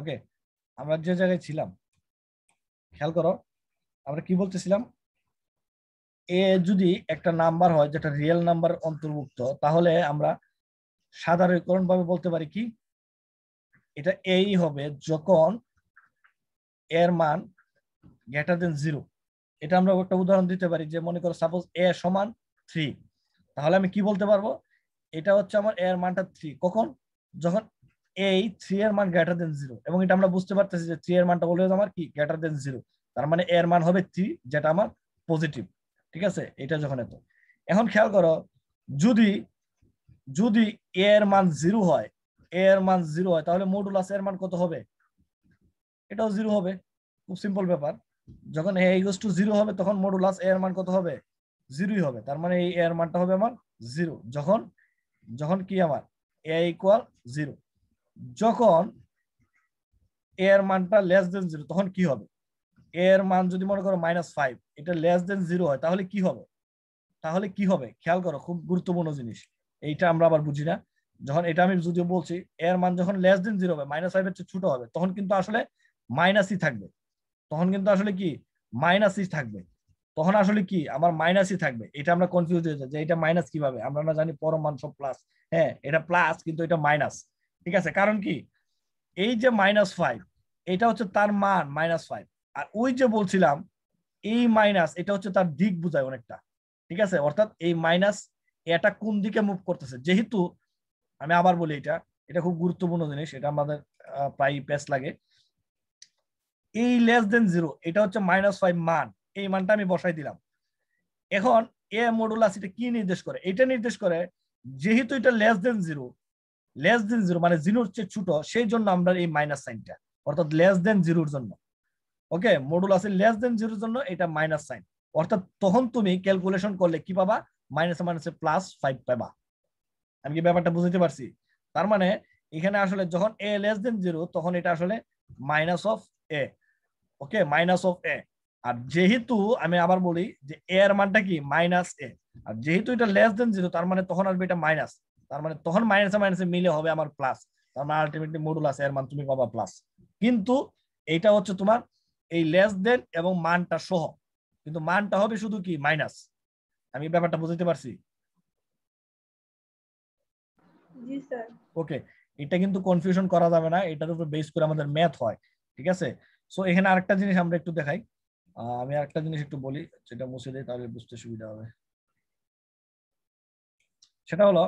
ওকে আমরা যে জায়গায় ছিলাম খেয়াল করো আমরা কি বলতেছিলাম এ যদি একটা নাম্বার হয় যেটা রিয়েল নাম্বার অন্তর্ভুক্ত তাহলে আমরা সাধারণীকরণ ভাবে বলতে পারি কি এটা এই হবে যখন এর মান গ্রেটার দেন জিরো এটা আমরা একটা উদাহরণ দিতে পারি যে মনে করো সাপোজ এ সমান থ্রি তাহলে আমি কি বলতে পারবো এটা হচ্ছে আমার এর মানটা থ্রি কখন যখন এই থ্রি এর মান গ্রেটার দেন জিরো এবং এটা আমরা বুঝতে পারতেছি যে থ্রি এর মানটা অলওয়েজ আমার কি গ্রেটার দেন জিরো তার মানে এর মান হবে থ্রি যেটা আমার পজিটিভ ঠিক আছে এটা যখন এত এখন খেয়াল করো যদি যদি এর মান জিরো হয় এর মান জিরো হয় তাহলে মডুলাস এর মান কত হবে এটাও জিরো হবে খুব সিম্পল ব্যাপার যখন এ ইগোস টু জিরো হবে তখন মডুলাস এর মান কত হবে জিরোই হবে তার মানে এই এর মানটা হবে আমার জিরো যখন যখন কি আমার এ ইকুয়াল জিরো যখন এর মানটা লেস দেন জিরো তখন কি হবে এর মান যদি মনে করো মাইনাস ফাইভ এটা লেস দেন জিরো হয় তাহলে কি হবে তাহলে কি হবে খেয়াল করো খুব গুরুত্বপূর্ণ জিনিস এইটা আমরা আবার বুঝি না যখন এটা আমি যদিও বলছি এর মান যখন লেস দেন জিরো হবে মাইনাস ফাইভের চেয়ে ছোট হবে তখন কিন্তু আসলে মাইনাসই থাকবে তখন কিন্তু আসলে কি মাইনাসই থাকবে তখন আসলে কি আমার মাইনাসই থাকবে এটা আমরা কনফিউজ হয়ে যাই যে এটা মাইনাস কিভাবে আমরা না জানি পরম মান সব প্লাস হ্যাঁ এটা প্লাস কিন্তু এটা মাইনাস ঠিক আছে কারণ কি এই যে মাইনাস ফাইভ এটা হচ্ছে তার মান মাইনাস ফাইভ আর ওই যে বলছিলাম এই মাইনাস এটা হচ্ছে তার দিক বোঝায় অনেকটা ঠিক আছে অর্থাৎ এই মাইনাস এটা কোন দিকে মুভ করতেছে যেহেতু আমি আবার বলি এটা এটা খুব গুরুত্বপূর্ণ জিনিস এটা আমাদের প্রায় পেস লাগে এই লেস দেন জিরো এটা হচ্ছে মাইনাস ফাইভ মান এই মানটা আমি বসাই দিলাম এখন এ মডুলাস এটা কি নির্দেশ করে এটা নির্দেশ করে যেহেতু এটা less than zero less than zero মানে জিরোর চেয়ে ছোট সেই জন্য আমরা এই মাইনাস সাইনটা অর্থাৎ লেস দেন জিরোর জন্য ওকে মডুল আছে লেস দেন জিরোর জন্য এটা মাইনাস সাইন অর্থাৎ তখন তুমি ক্যালকুলেশন করলে কি পাবা মাইনাস মাইনাসে প্লাস ফাইভ পাবা আমি কি ব্যাপারটা বুঝতে পারছি তার মানে এখানে আসলে যখন এ লেস দেন জিরো তখন এটা আসলে minus of a okay minus of a আর যেহেতু আমি আবার বলি যে এ এর মানটা কি মাইনাস এ আর যেহেতু এটা লেস দেন জিরো তার মানে তখন আসবে এটা মাইনাস তার মানে তখন মাইনাসে মাইনাসে মিলে হবে আমার প্লাস তার মানে আলটিমেটলি আছে এর মান তুমি পাবা প্লাস কিন্তু এইটা হচ্ছে তোমার এই লেস দেন এবং মানটা সহ কিন্তু মানটা হবে শুধু কি মাইনাস আমি ব্যাপারটা বুঝতে পারছি ওকে এটা কিন্তু কনফিউশন করা যাবে না এটার উপর বেস করে আমাদের ম্যাথ হয় ঠিক আছে সো এখানে আরেকটা জিনিস আমরা একটু দেখাই আমি আরেকটা জিনিস একটু বলি যেটা মুছে দেয় তাহলে বুঝতে সুবিধা হবে সেটা হলো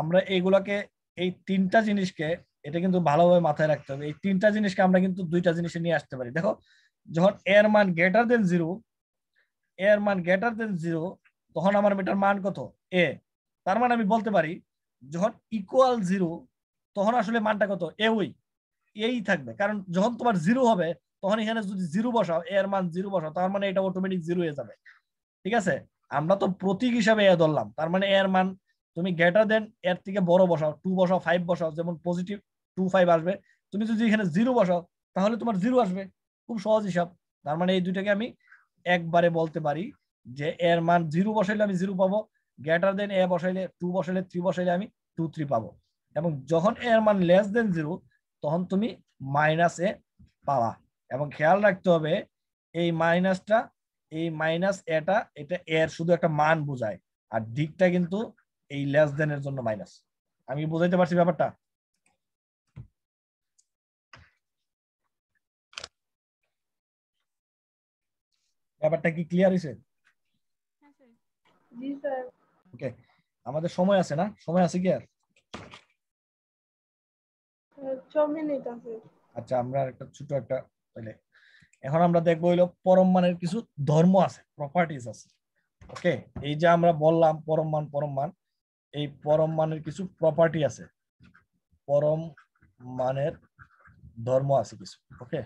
আমরা এইগুলাকে এই তিনটা জিনিসকে এটা কিন্তু ভালোভাবে মাথায় রাখতে হবে এই তিনটা জিনিসকে আমরা কিন্তু দুইটা জিনিসে নিয়ে আসতে পারি দেখো যখন এর মান গ্রেটার দেন জিরো এর মান গ্রেটার দেন জিরো তখন আমার মেটার মান কত এ তার মানে আমি বলতে পারি যখন ইকুয়াল জিরো তখন আসলে মানটা কত এ ওই এই থাকবে কারণ যখন তোমার জিরো হবে তখন এখানে যদি জিরো বসাও এর মান জিরো বসাও তার মানে এটা অটোমেটিক জিরো হয়ে যাবে ঠিক আছে আমরা তো প্রতীক হিসাবে এ ধরলাম তার মানে এর মান তুমি গ্রেটার দেন এর থেকে বড় বসাও টু বসাও ফাইভ বসাও যেমন পজিটিভ টু ফাইভ আসবে তুমি যদি এখানে জিরো বসাও তাহলে তোমার জিরো আসবে খুব সহজ হিসাব তার মানে এই দুইটাকে আমি একবারে বলতে পারি যে এর মান জিরো বসাইলে আমি জিরো পাবো গ্রেটার দেন এ বসাইলে টু বসাইলে থ্রি বসাইলে আমি টু থ্রি পাবো এবং যখন এর মান লেস দেন জিরো তখন তুমি মাইনাস এ পাওয়া এবং খেয়াল রাখতে হবে এই মাইনাসটা এই মাইনাস এটা এটা এর শুধু একটা মান বোঝায় আর দিকটা কিন্তু এই লেস দেন এর জন্য মাইনাস আমি বুঝাইতে পারছি ব্যাপারটা ব্যাপারটা কি ক্লিয়ার হইছে ওকে হ্যাঁ, আমাদের সময় আছে না সময় আছে কি আর আচ্ছা আমরা একটা ছোট একটা তাহলে এখন আমরা দেখবো হইলো পরম মানের কিছু ধর্ম আছে প্রপার্টিজ আছে ওকে এই যে আমরা বললাম পরম মান পরম মান এই পরম মানের কিছু প্রপার্টি আছে পরম মানের ধর্ম আছে কিছু ওকে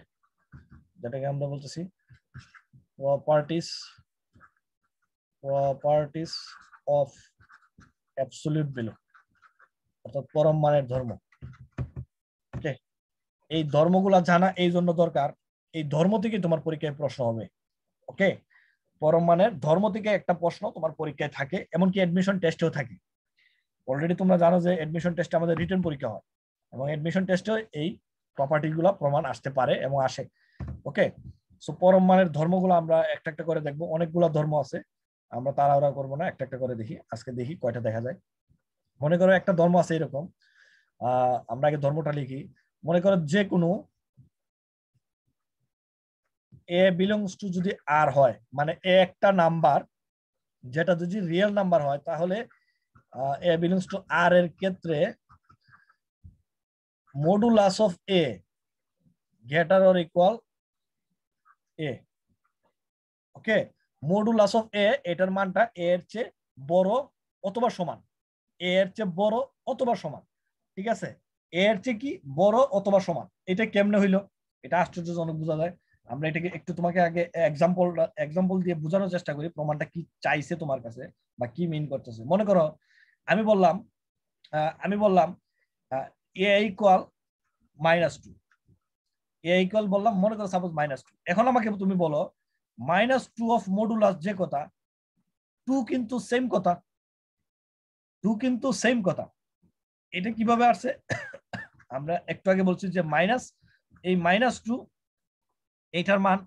যেটাকে আমরা বলতেছি properties properties of absolute value অর্থাৎ পরম মানের ধর্ম ওকে এই ধর্মগুলা জানা এই জন্য দরকার এই ধর্ম থেকে তোমার পরীক্ষায় প্রশ্ন হবে ওকে পরম মানের ধর্ম থেকে একটা প্রশ্ন তোমার পরীক্ষায় থাকে এমনকি অ্যাডমিশন টেস্টেও থাকে অলরেডি তোমরা জানো যে অ্যাডমিশন টেস্টে আমাদের রিটার্ন পরীক্ষা হয় এবং অ্যাডমিশন টেস্টে এই প্রপার্টিগুলো প্রমাণ আসতে পারে এবং আসে ওকে সো পরম মানের ধর্মগুলো আমরা একটা একটা করে দেখবো অনেকগুলো ধর্ম আছে আমরা তাড়াহুড়া করব না একটা একটা করে দেখি আজকে দেখি কয়টা দেখা যায় মনে করো একটা ধর্ম আছে এরকম আহ আমরা আগে ধর্মটা লিখি মনে করো যে কোনো এ বিলংস টু যদি আর হয় মানে এ একটা নাম্বার যেটা যদি রিয়েল নাম্বার হয় তাহলে এ বিলংস টু আর এর ক্ষেত্রে modulus of a greater or equal a okay modulus of a এটার মানটা এ এর চেয়ে বড় অথবা সমান এ এর চেয়ে বড় অথবা সমান ঠিক আছে এ এর চেয়ে কি বড় অথবা সমান এটা কেমনে হইলো এটা আশ্চর্যজনক বোঝা যায় আমরা এটাকে একটু তোমাকে আগে এক্সাম্পল এক্সাম্পল দিয়ে বোঝানোর চেষ্টা করি প্রমাণটা কি চাইছে তোমার কাছে বা কি মিন করতেছে মনে করো আমি বললাম আমি বললাম a equal minus two a equal বললাম মনে করো সাপোজ মাইনাস টু এখন আমাকে তুমি বলো মাইনাস টু অফ মডুলাস যে কথা টু কিন্তু সেম কথা টু কিন্তু সেম কথা এটা কিভাবে আসছে আমরা একটু আগে বলছি যে মাইনাস এই মাইনাস টু এইটার মান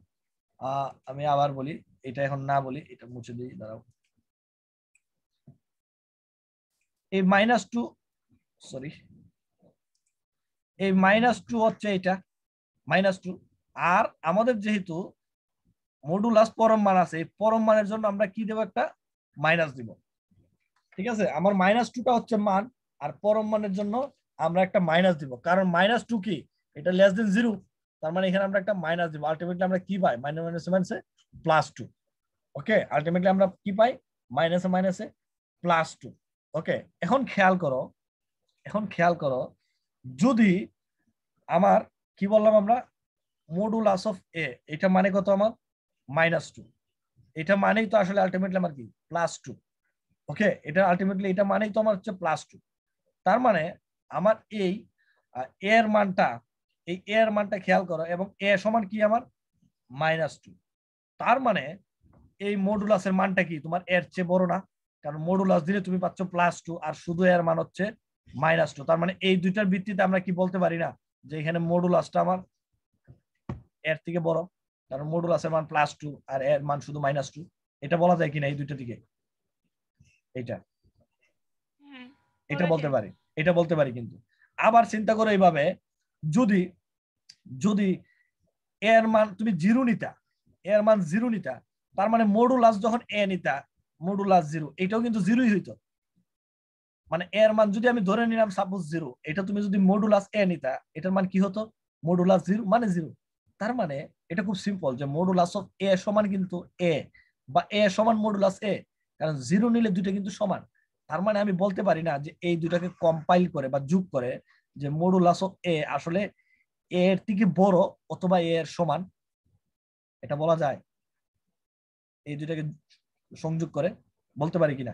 আমি আবার বলি এটা এখন না বলি এটা মুছে দিই দাঁড়াও এই মাইনাস টু সরি এই মাইনাস টু হচ্ছে এটা মাইনাস টু আর আমাদের যেহেতু মডুলাস পরম মান আছে এই পরম মানের জন্য আমরা কি দেবো একটা মাইনাস দিব ঠিক আছে আমার মাইনাস টুটা হচ্ছে মান আর পরম মানের জন্য আমরা একটা মাইনাস দিব কারণ মাইনাস টু কি এটা লেস দেন জিরো তার মানে এখানে আমরা একটা মাইনাস দিব আলটিমেটলি আমরা কি পাই মাইনাস মাইনাসে মাইনাসে প্লাস টু ওকে আলটিমেটলি আমরা কি পাই মাইনাসে মাইনাসে প্লাস টু ওকে এখন খেয়াল করো এখন খেয়াল করো যদি আমার কি বললাম আমরা মডুলাস অফ এ এটা মানে কত আমার মাইনাস টু এটা মানেই তো আসলে আলটিমেটলি আমার কি প্লাস টু ওকে এটা আলটিমেটলি এটা মানেই তো আমার হচ্ছে প্লাস টু তার মানে আমার এই এর মানটা এই এর মানটা খেয়াল করো এবং এ সমান কি আমার মাইনাস টু তার মানে এই মডুলাসের মানটা কি তোমার এর চেয়ে বড় না কারণ মডুলাস দিলে তুমি পাচ্ছ প্লাস টু আর শুধু এর মান হচ্ছে মাইনাস টু তার মানে এই দুইটার ভিত্তিতে আমরা কি বলতে পারি না যে এখানে মডুলাসটা আমার এর থেকে বড় কারণ মডুলাসের মান প্লাস টু আর এর মান শুধু মাইনাস টু এটা বলা যায় কিনা এই দুইটা দিকে হ্যাঁ, এটা এটা বলতে পারি এটা বলতে পারি কিন্তু আবার চিন্তা করো এইভাবে যদি যদি এর মান তুমি জিরো নিতা এর মান জিরো নিতা তার মানে মডুলাস যখন এ নিতা মডুলাস জিরো এটাও কিন্তু জিরোই হইতো মানে এর মান যদি আমি ধরে নিলাম সাপোজ জিরো এটা তুমি যদি মডুলাস এ নিতা এটার মান কি হতো মডুলাস জিরো মানে জিরো তার মানে এটা খুব সিম্পল যে মডুলাস অফ এ সমান কিন্তু এ বা এ সমান মডুলাস এ কারণ জিরো নিলে দুইটা কিন্তু সমান তার মানে আমি বলতে পারি না যে এই দুইটাকে কম্পাইল করে বা যোগ করে যে মডুলাস অফ এ আসলে এ এর থেকে বড় অথবা এ এর সমান এটা বলা যায় এই দুইটাকে সংযোগ করে বলতে পারি কিনা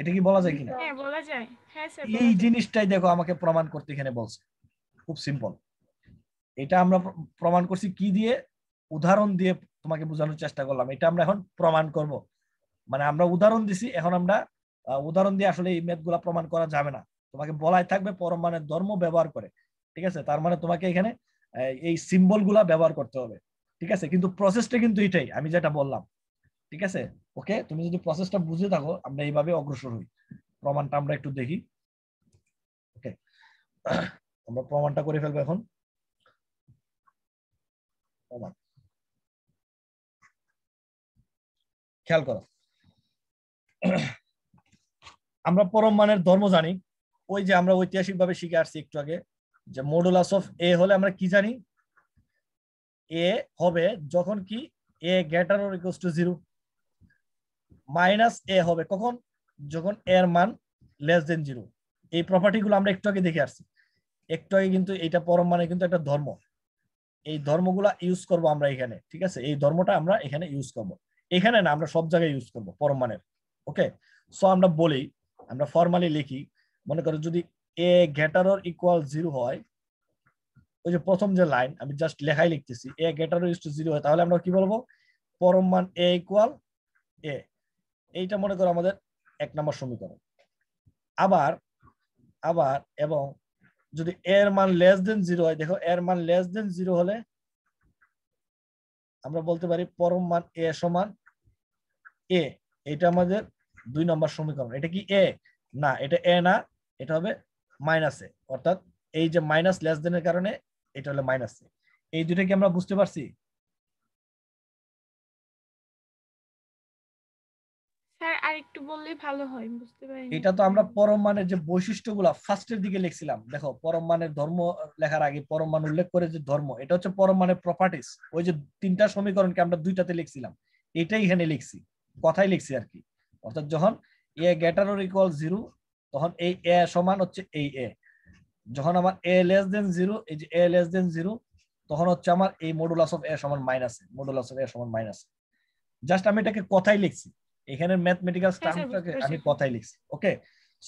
এটা কি বলা যায় কিনা হ্যাঁ, হ্যাঁ, এই জিনিসটাই দেখো আমাকে প্রমাণ করতে এখানে বলছে খুব সিম্পল এটা আমরা প্রমাণ করছি কি দিয়ে উদাহরণ দিয়ে তোমাকে বোঝানোর চেষ্টা করলাম এটা আমরা এখন প্রমাণ করব মানে আমরা উদাহরণ দিছি এখন আমরা উদাহরণ দিয়ে আসলে এই মেথগুলা প্রমাণ করা যাবে না তোমাকে বলাই থাকবে পরম ধর্ম ব্যবহার করে ঠিক আছে তার মানে তোমাকে এখানে এই সিম্বল গুলা ব্যবহার করতে হবে ঠিক আছে কিন্তু প্রসেসটা কিন্তু এটাই আমি যেটা বললাম ঠিক আছে ওকে তুমি যদি প্রসেসটা বুঝে থাকো আমরা এইভাবে অগ্রসর হই প্রমাণটা আমরা একটু দেখি ওকে আমরা প্রমাণটা করে ফেলবো এখন প্রমাণ খেয়াল করো আমরা পরম মানের ধর্ম জানি ওই যে আমরা ঐতিহাসিক ভাবে শিখে আসছি একটু আগে যে মডুলাস অফ এ হলে আমরা কি জানি এ হবে যখন কি a greater or equals to zero minus a হবে কখন যখন এর মান লেস দেন জিরো এই প্রপার্টি গুলো আমরা একটু আগে দেখে আসছি একটু আগে কিন্তু এটা পরম মানে কিন্তু একটা ধর্ম এই ধর্মগুলা ইউজ করব আমরা এখানে ঠিক আছে এই ধর্মটা আমরা এখানে ইউজ করব এখানে না আমরা সব জায়গায় ইউজ করব পরম মানের ওকে সো আমরা বলি আমরা ফর্মালি লিখি মনে করো যদি a greater or equal zero হয় ওই যে প্রথম যে লাইন আমি জাস্ট লেখাই লিখতেছি এ গেটার ইস টু জিরো হয় তাহলে আমরা কি বলবো পরম মান এ ইকুয়াল এ এইটা মনে করো আমাদের এক নম্বর সমীকরণ আবার আবার এবং যদি এর মান লেস দেন জিরো হয় দেখো এর মান লেস দেন জিরো হলে আমরা বলতে পারি পরম মান এ সমান এ এটা আমাদের দুই নম্বর সমীকরণ এটা কি এ না এটা এ না এটা হবে মাইনাস এ অর্থাৎ এই যে মাইনাস লেস দেনের কারণে এটা হলো মাইনাস সি এই দুটো কি আমরা বুঝতে পারছি এটা তো আমরা পরম মানের যে ফার্স্টের দিকে লিখছিলাম দেখো পরম মানের ধর্ম লেখার আগে পরম মান উল্লেখ করে যে ধর্ম এটা হচ্ছে পরম মানের প্রপার্টিস ওই যে তিনটা সমীকরণকে আমরা দুইটাতে লিখছিলাম এটাই এখানে লিখছি কথাই লিখছি আর কি অর্থাৎ যখন এ গেটার ইকুয়াল জিরো তখন এই এ সমান হচ্ছে এই এ যখন আমার এ লেস দেন জিরো এই যে এ লেস দেন জিরো তখন হচ্ছে আমার এই মডুলাস অফ এ সমান মাইনাস মডুলাস অফ এ সমান মাইনাস জাস্ট আমি এটাকে কথাই লিখছি এখানে ম্যাথমেটিক্যাল টার্মটাকে আমি কথাই লিখছি ওকে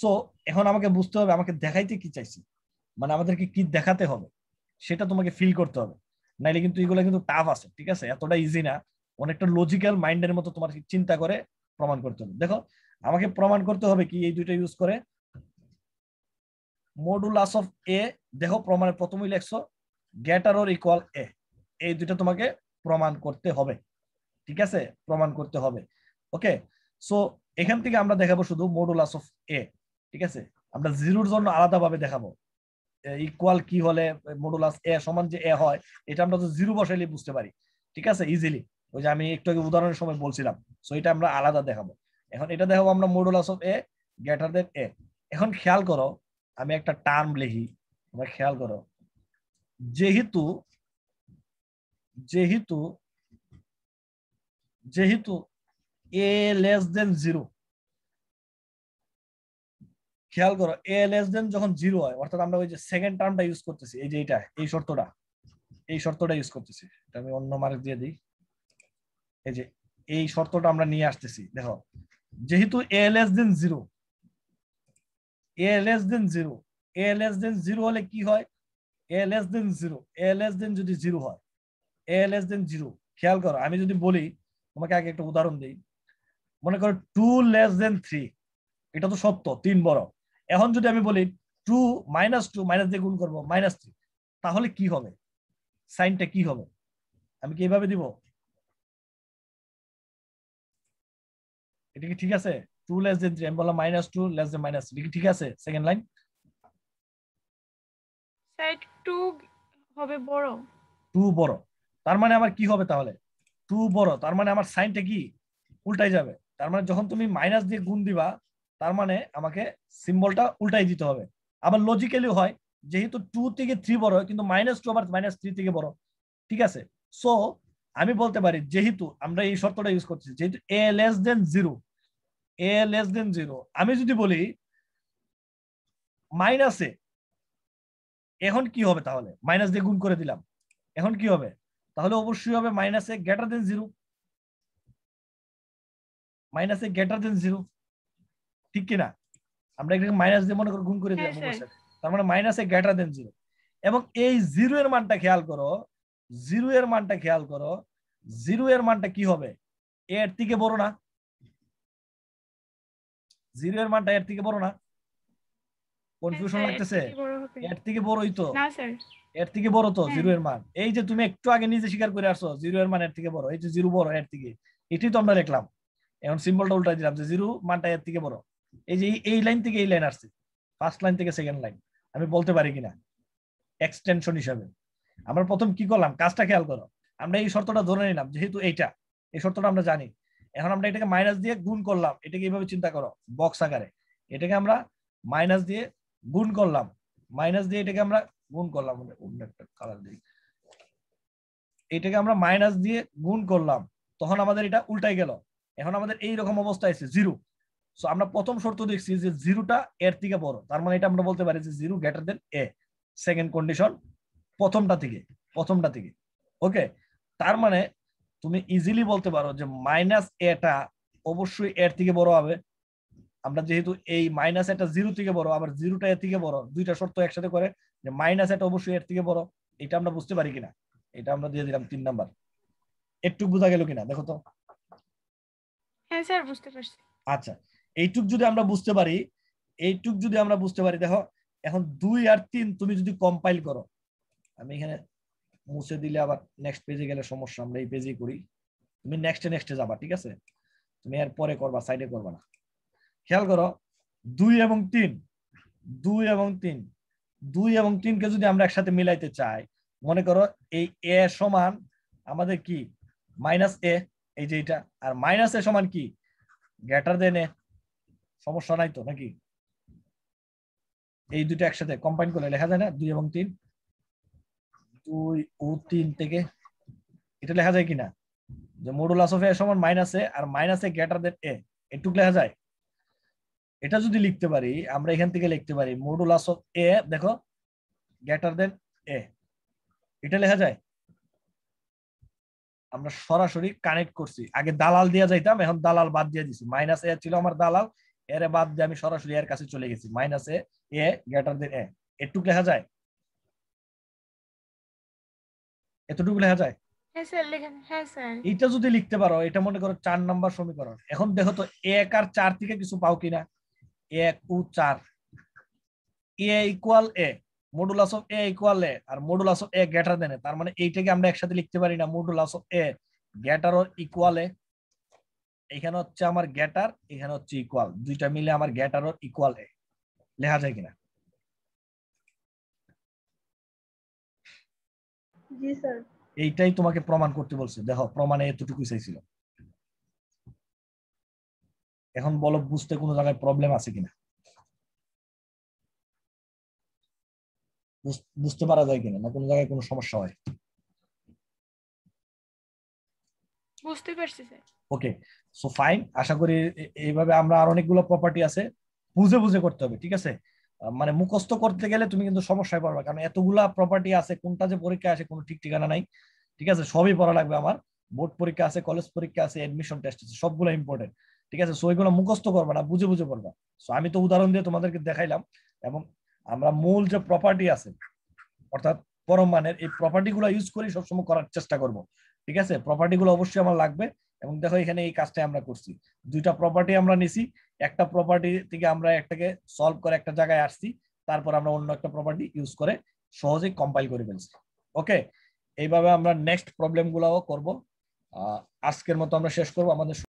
সো এখন আমাকে বুঝতে হবে আমাকে দেখাইতে কি চাইছি মানে আমাদেরকে কি দেখাতে হবে সেটা তোমাকে ফিল করতে হবে নাইলে কিন্তু এগুলো কিন্তু টাফ আছে ঠিক আছে এতটা ইজি না অনেকটা লজিক্যাল মাইন্ডের মতো তোমার চিন্তা করে প্রমাণ করতে হবে দেখো আমাকে প্রমাণ করতে হবে কি এই দুইটা ইউজ করে মডুলাস অফ এ দেহ প্রমাণের প্রথমই লেখছো গ্রেটার অর ইকুয়াল এ এই দুইটা তোমাকে প্রমাণ করতে হবে ঠিক আছে প্রমাণ করতে হবে ওকে সো এখান থেকে আমরা দেখাবো শুধু মডুলাস অফ এ ঠিক আছে আমরা জিরোর জন্য আলাদাভাবে দেখাবো ইকুয়াল কি হলে মডুলাস এ সমান যে এ হয় এটা আমরা তো জিরো বসাইলে বুঝতে পারি ঠিক আছে ইজিলি ওই যে আমি একটু আগে উদাহরণের সময় বলছিলাম সো এটা আমরা আলাদা দেখাবো এখন এটা দেখাবো আমরা modulus of a greater than a এখন খেয়াল করো আমি একটা টার্ম লিখি তোমরা খেয়াল করো যেহেতু যেহেতু যেহেতু এ লেস দেন জিরো খেয়াল করো এ লেস দেন যখন জিরো হয় অর্থাৎ আমরা ওই যে সেকেন্ড টার্মটা ইউজ করতেছি এই যে এটা এই শর্তটা এই শর্তটা ইউজ করতেছি এটা আমি অন্য মার্ক দিয়ে দিই এই যে এই শর্তটা আমরা নিয়ে আসতেছি দেখো যেহেতু a less than zero a less than zero a less than zero হলে কি হয় a less than zero a less than যদি জিরো হয় a less than জিরো খেয়াল করো আমি যদি বলি তোমাকে আগে একটা উদাহরণ দেই মনে করো 2 less than 3 এটা তো সত্য তিন বড় এখন যদি আমি বলি 2 মাইনাস টু মাইনাস দিয়ে গুণ করব মাইনাস থ্রি তাহলে কি হবে সাইনটা কি হবে আমি কি এভাবে দিব এটা কি ঠিক আছে টু লেস দেন থ্রি আমি বললাম minus two less than minus three ঠিক আছে সেকেন্ড লাইন সাইড টু হবে বড় টু বড় তার মানে আমার কি হবে তাহলে টু বড় তার মানে আমার সাইনটা কি উল্টাই যাবে তার মানে যখন তুমি মাইনাস দিয়ে গুণ দিবা তার মানে আমাকে সিম্বলটা উল্টাই দিতে হবে আবার লজিক্যালি হয় যেহেতু টু থেকে থ্রি বড় কিন্তু মাইনাস টু আবার মাইনাস থ্রি থেকে বড় ঠিক আছে সো আমি বলতে পারি যেহেতু আমরা এই শর্তটা ইউজ করছি যেহেতু a less than zero a less than zero আমি যদি বলি মাইনাসে এখন কি হবে তাহলে মাইনাস দিয়ে গুণ করে দিলাম এখন কি হবে তাহলে অবশ্যই হবে মাইনাসে গ্রেটার দেন জিরো মাইনাসে গ্রেটার দেন জিরো ঠিক কিনা আমরা এখানে মাইনাস দিয়ে মনে করে গুণ করে দিলাম হ্যাঁ, তার মানে মাইনাসে গ্রেটার দেন জিরো এবং এই জিরো এর মানটা খেয়াল করো জিরো এর মানটা খেয়াল করো জিরো এর মানটা কি হবে এর থেকে বড় না জিরো এর মানটা এর থেকে বড় না কনফিউশন হ্যাঁ, লাগতেছে এর থেকে না স্যার এর থেকে বড় তো হ্যাঁ। জিরো এর মান এই যে তুমি একটু আগে নিজে স্বীকার করে আসছো জিরো এর মান এর থেকে বড় এই যে জিরো বড় এর থেকে এটাই তো আমরা দেখলাম এখন সিম্বলটা উল্টা দিলাম যে জিরো মানটা এর থেকে বড় এই যে এই লাইন থেকে এই লাইন আসছে ফার্স্ট লাইন থেকে সেকেন্ড লাইন আমি বলতে পারি কিনা এক্সটেনশন হিসাবে আমরা প্রথম কি করলাম কাজটা খেয়াল করো আমরা এই শর্তটা ধরে নিলাম যেহেতু এইটা এই শর্তটা আমরা জানি এখন আমরা এটাকে মাইনাস দিয়ে গুণ করলাম এটাকে এইভাবে চিন্তা করো বক্স আকারে এটাকে আমরা মাইনাস দিয়ে গুণ করলাম মাইনাস দিয়ে এটাকে আমরা গুণ করলাম কালার দিই এটাকে আমরা মাইনাস দিয়ে গুণ করলাম তখন আমাদের এটা উল্টাই গেল এখন আমাদের এই রকম অবস্থা আছে জিরো সো আমরা প্রথম শর্ত দেখছি যে জিরোটা এর থেকে বড় তার মানে এটা আমরা বলতে পারি যে zero greater than a second condition প্রথমটা থেকে প্রথমটা থেকে ওকে তার মানে তুমি ইজিলি বলতে পারো যে মাইনাস এটা অবশ্যই এর থেকে বড় হবে আমরা যেহেতু এই মাইনাস এটা জিরো থেকে বড় আবার জিরোটা এর থেকে বড় দুইটা শর্ত একসাথে করে যে মাইনাস এটা অবশ্যই এর থেকে বড় এটা আমরা বুঝতে পারি কিনা এটা আমরা দিয়ে দিলাম তিন নাম্বার একটু বোঝা গেল কিনা দেখো তো হ্যাঁ স্যার বুঝতে পারছি আচ্ছা এইটুক যদি আমরা বুঝতে পারি এইটুক যদি আমরা বুঝতে পারি দেখো এখন দুই আর তিন তুমি যদি কম্পাইল করো আমি এখানে মুছে দিলে আবার নেক্সট পেজে গেলে সমস্যা আমরা এই পেজেই করি তুমি নেক্সটে নেক্সটে যাবা ঠিক আছে তুমি এর পরে করবা সাইডে করবা না খেয়াল করো দুই এবং তিন দুই এবং তিন দুই এবং তিনকে যদি আমরা একসাথে মিলাইতে চাই মনে করো এই এ সমান আমাদের কি মাইনাস এ এই যে এটা আর মাইনাস এ সমান কি গ্রেটার দেন এ সমস্যা নাই তো নাকি এই দুটো একসাথে কম্বাইন করে লেখা যায় না দুই এবং তিন দুই ও তিন থেকে এটা লেখা যায় কিনা যে অফ এ সমান মাইনাস এ আর minus a greater than a এটুক লেখা যায় এটা যদি লিখতে পারি আমরা এখান থেকে লিখতে পারি অফ এ দেখো গ্রেটার দেন এ এটা লেখা যায় আমরা সরাসরি কানেক্ট করছি আগে দালাল দিয়ে যাইতাম এখন দালাল বাদ দিয়ে দিছি মাইনাস এ ছিল আমার দালাল এর বাদ দিয়ে আমি সরাসরি এর কাছে চলে গেছি minus A A greater than a এটুক লেখা যায় এতটুকু লেখা যায় হ্যাঁ হ্যাঁ এটা যদি লিখতে পারো এটা মনে করো চার নাম্বার সমীকরণ এখন দেখো তো এক আর চার থেকে কিছু পাও কিনা এক ও চার a equal a modulus of a equal a আর modulus of a greater than তার মানে এইটাকে আমরা একসাথে লিখতে পারি না modulus of a greater or equal a এখানে হচ্ছে আমার গ্যাটার এখানে হচ্ছে ইকুয়াল দুইটা মিলে আমার গ্যাটার অর ইকুয়াল এ লেখা যায় কিনা এইটাই তোমাকে প্রমাণ করতে বলছে দেখো প্রমাণে এতটুকুই চাইছিল এখন বলো বুঝতে কোনো জায়গায় প্রবলেম আছে কিনা বুঝতে পারা যায় কিনা না কোনো জায়গায় কোনো সমস্যা হয় বুঝতে পারছি স্যার ওকে সো ফাইন আশা করি এইভাবে আমরা আর অনেকগুলো প্রপার্টি আছে বুঝে বুঝে করতে হবে ঠিক আছে মানে মুখস্থ করতে গেলে তুমি কিন্তু সমস্যায় পড়বে কারণ এতগুলা প্রপার্টি আছে কোনটা যে পরীক্ষা আছে কোনো ঠিক ঠিকানা নাই ঠিক আছে সবই পড়া লাগবে আমার বোর্ড পরীক্ষা আছে কলেজ পরীক্ষা আছে এডমিশন টেস্ট আছে সবগুলো ইম্পর্টেন্ট ঠিক আছে সো ওইগুলো মুখস্থ করবে না বুঝে বুঝে পড়বা সো আমি তো উদাহরণ দিয়ে তোমাদেরকে দেখাইলাম এবং আমরা মূল যে প্রপার্টি আছে অর্থাৎ পরম মানের এই প্রপার্টিগুলো ইউজ করে সবসময় করার চেষ্টা করব ঠিক আছে প্রপার্টিগুলো অবশ্যই আমার লাগবে এবং দেখো এখানে এই কাজটা আমরা করছি দুইটা প্রপার্টি আমরা নিছি একটা প্রপার্টি থেকে আমরা একটাকে সলভ করে একটা জায়গায় আসছি তারপর আমরা অন্য একটা প্রপার্টি ইউজ করে সহজেই কম্পাইল করে ফেলছি ওকে এইভাবে আমরা নেক্সট প্রবলেমগুলোও করব আজকের মতো আমরা শেষ করব আমাদের